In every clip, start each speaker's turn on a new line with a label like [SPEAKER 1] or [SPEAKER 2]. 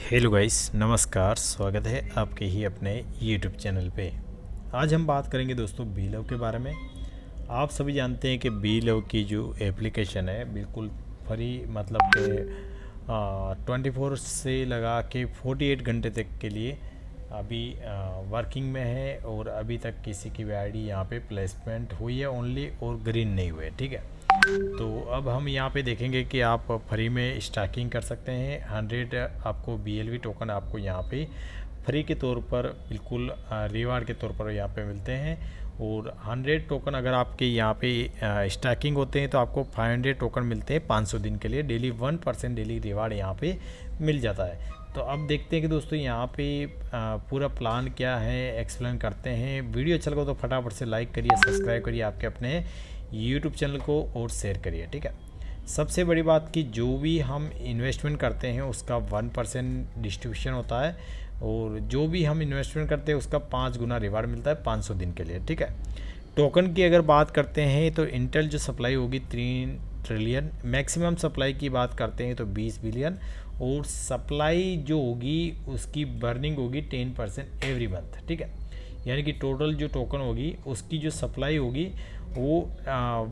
[SPEAKER 1] hello guys नमस्कार स्वागत है आपके ही अपने यूट्यूब चैनल पे आज हम बात करेंगे दोस्तों बी लव के बारे में आप सभी जानते हैं कि बी लव की जो एप्लीकेशन है बिल्कुल फ्री मतलब ट्वेंटी फोर से लगा के फोर्टी एट घंटे तक के लिए अभी वर्किंग में है और अभी तक किसी की भी आई डी यहाँ पर प्लेसमेंट हुई है ओनली और ग्रीन नहीं हुए ठीक है तो अब हम यहाँ पे देखेंगे कि आप फ्री में स्टैकिंग कर सकते हैं हंड्रेड आपको बी टोकन आपको यहाँ पे फ्री के तौर पर बिल्कुल रिवार्ड के तौर पर यहाँ पे मिलते हैं और 100 टोकन अगर आपके यहाँ पे स्टैकिंग होते हैं तो आपको 500 टोकन मिलते हैं 500 दिन के लिए daily one percent daily reward यहाँ पे मिल जाता है तो अब देखते हैं कि दोस्तों यहाँ पे पूरा प्लान क्या है एक्सप्लेन करते हैं वीडियो अच्छा लगा तो फटाफट से लाइक करिए सब्सक्राइब करिए आपके अपने यूट्यूब चैनल को और शेयर करिए ठीक है सबसे बड़ी बात कि जो भी हम इन्वेस्टमेंट करते हैं उसका वन परसेंट डिस्ट्रीब्यूशन होता है और जो भी हम इन्वेस्टमेंट करते हैं उसका पाँच गुना रिवार्ड मिलता है पाँच सौ दिन के लिए ठीक है टोकन की अगर बात करते हैं तो इंटेल जो सप्लाई होगी तीन ट्रिलियन मैक्सिमम सप्लाई की बात करते हैं तो बीस बिलियन और सप्लाई जो होगी उसकी बर्निंग होगी टेन परसेंट एवरी मंथ ठीक है यानी कि टोटल जो टोकन होगी उसकी जो सप्लाई होगी वो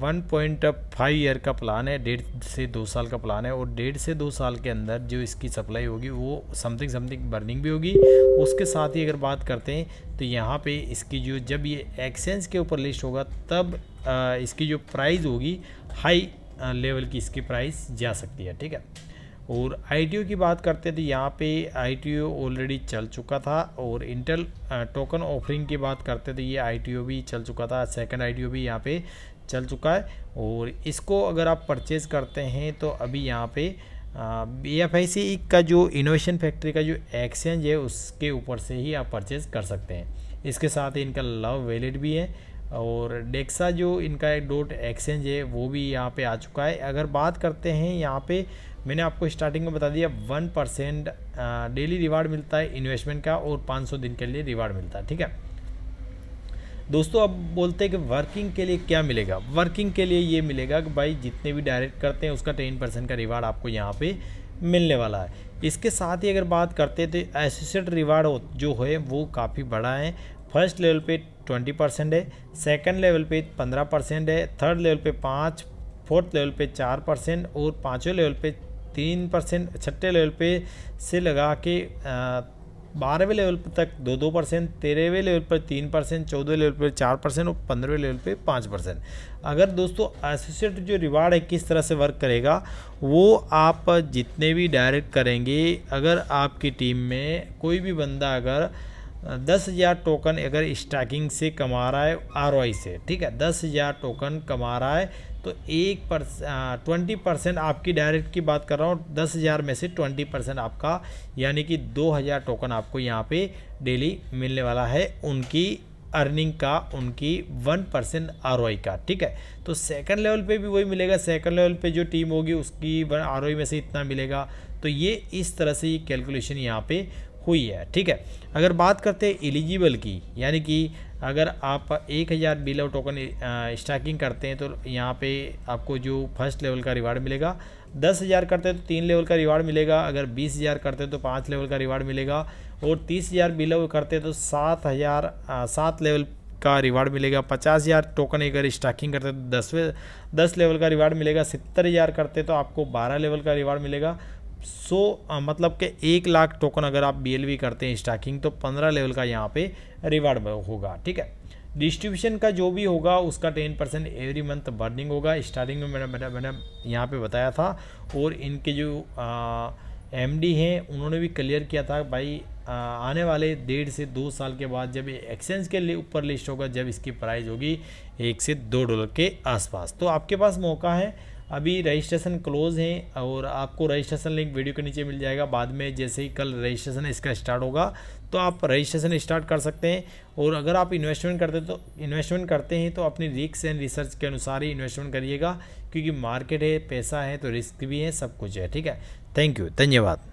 [SPEAKER 1] वन पॉइंट फाइव ईयर का प्लान है डेढ़ से दो साल का प्लान है और डेढ़ से दो साल के अंदर जो इसकी सप्लाई होगी वो समथिंग समथिंग बर्निंग भी होगी उसके साथ ही अगर बात करते हैं तो यहाँ पे इसकी जो जब ये एक्सचेंज के ऊपर लिस्ट होगा तब आ, इसकी जो प्राइस होगी हाई लेवल की इसकी प्राइस जा सकती है ठीक है और आई की बात करते हैं तो यहाँ पे आई ऑलरेडी चल चुका था और इंटेल टोकन ऑफरिंग की बात करते हैं तो ये आई भी चल चुका था सेकंड आई भी यहाँ पे चल चुका है और इसको अगर आप परचेज़ करते हैं तो अभी यहाँ पे बी एफ आई सी का जो इनोवेशन फैक्ट्री का जो एक्सचेंज है उसके ऊपर से ही आप परचेज़ कर सकते हैं इसके साथ ही इनका लव वैलिड भी है और डेक्सा जो इनका एक डोट एक्सचेंज है वो भी यहाँ पे आ चुका है अगर बात करते हैं यहाँ पे मैंने आपको स्टार्टिंग में बता दिया वन परसेंट डेली रिवार्ड मिलता है इन्वेस्टमेंट का और 500 दिन के लिए रिवार्ड मिलता है ठीक है दोस्तों अब बोलते हैं कि वर्किंग के लिए क्या मिलेगा वर्किंग के लिए ये मिलेगा कि भाई जितने भी डायरेक्ट करते हैं उसका टेन परसेंट का रिवार्ड आपको यहाँ पर मिलने वाला है इसके साथ ही अगर बात करते हैं तो एसोसिएट रिवार्ड जो है वो काफ़ी बड़ा है फर्स्ट लेवल पे ट्वेंटी परसेंट है सेकंड लेवल पे पंद्रह परसेंट है थर्ड लेवल पे पाँच फोर्थ लेवल पे चार परसेंट और पाँचवें लेवल पे तीन परसेंट छठे लेवल पे से लगा के बारहवें लेवल पर तक दो दो परसेंट तेरहवें लेवल पर तीन परसेंट चौदह लेवल पर चार परसेंट और पंद्रहवें लेवल पे पाँच परसेंट अगर दोस्तों एसोसिएट जो रिवार्ड है किस तरह से वर्क करेगा वो आप जितने भी डायरेक्ट करेंगे अगर आपकी टीम में कोई भी बंदा अगर दस हज़ार टोकन अगर स्टैकिंग से कमा रहा है आर से ठीक है दस हज़ार टोकन कमा रहा है तो एक परस ट्वेंटी परसेंट आपकी डायरेक्ट की बात कर रहा हूँ दस हज़ार में से ट्वेंटी परसेंट आपका यानी कि दो हज़ार टोकन आपको यहाँ पे डेली मिलने वाला है उनकी अर्निंग का उनकी वन परसेंट आर का ठीक है तो सेकंड लेवल पे भी वही मिलेगा सेकंड लेवल पे जो टीम होगी उसकी आर में से इतना मिलेगा तो ये इस तरह से ये कैलकुलेशन यहाँ पे हुई है ठीक है अगर बात करते हैं एलिजिबल की यानी कि अगर आप एक हज़ार बिलो टोकन स्टैकिंग करते हैं तो यहाँ पे आपको जो फर्स्ट लेवल का रिवार्ड मिलेगा दस हज़ार करते हैं तो तीन लेवल का रिवार्ड मिलेगा अगर बीस हज़ार करते हैं तो पाँच लेवल का रिवार्ड मिलेगा और तीस हज़ार बिलो करते हैं तो सात हज़ार सात लेवल का रिवार्ड मिलेगा पचास हज़ार टोकन अगर स्टॉकिंग करते हैं तो दसवें दस लेवल का रिवार्ड मिलेगा सत्तर हज़ार करते तो आपको बारह लेवल का रिवार्ड मिलेगा सो so, मतलब के एक लाख टोकन अगर आप बी करते हैं स्टाकिंग तो पंद्रह लेवल का यहाँ पे रिवार्ड होगा ठीक है डिस्ट्रीब्यूशन का जो भी होगा उसका ten percent every month burning होगा स्टार्टिंग में मैंने मैंने मैंने यहाँ पे बताया था और इनके जो एम डी हैं उन्होंने भी क्लियर किया था भाई आ, आने वाले डेढ़ से दो साल के बाद जब ये एक्सचेंज के लिए ऊपर लिस्ट होगा जब इसकी प्राइस होगी एक से दो डॉलर के आसपास तो आपके पास मौका है अभी रजिस्ट्रेशन क्लोज है और आपको रजिस्ट्रेशन लिंक वीडियो के नीचे मिल जाएगा बाद में जैसे ही कल रजिस्ट्रेशन इसका स्टार्ट होगा तो आप रजिस्ट्रेशन स्टार्ट कर सकते हैं और अगर आप इन्वेस्टमेंट करते तो इन्वेस्टमेंट करते हैं तो अपनी रिक्स एंड रिसर्च के अनुसार ही इन्वेस्टमेंट करिएगा क्योंकि मार्केट है पैसा है तो रिस्क भी है सब कुछ है ठीक है थैंक यू धन्यवाद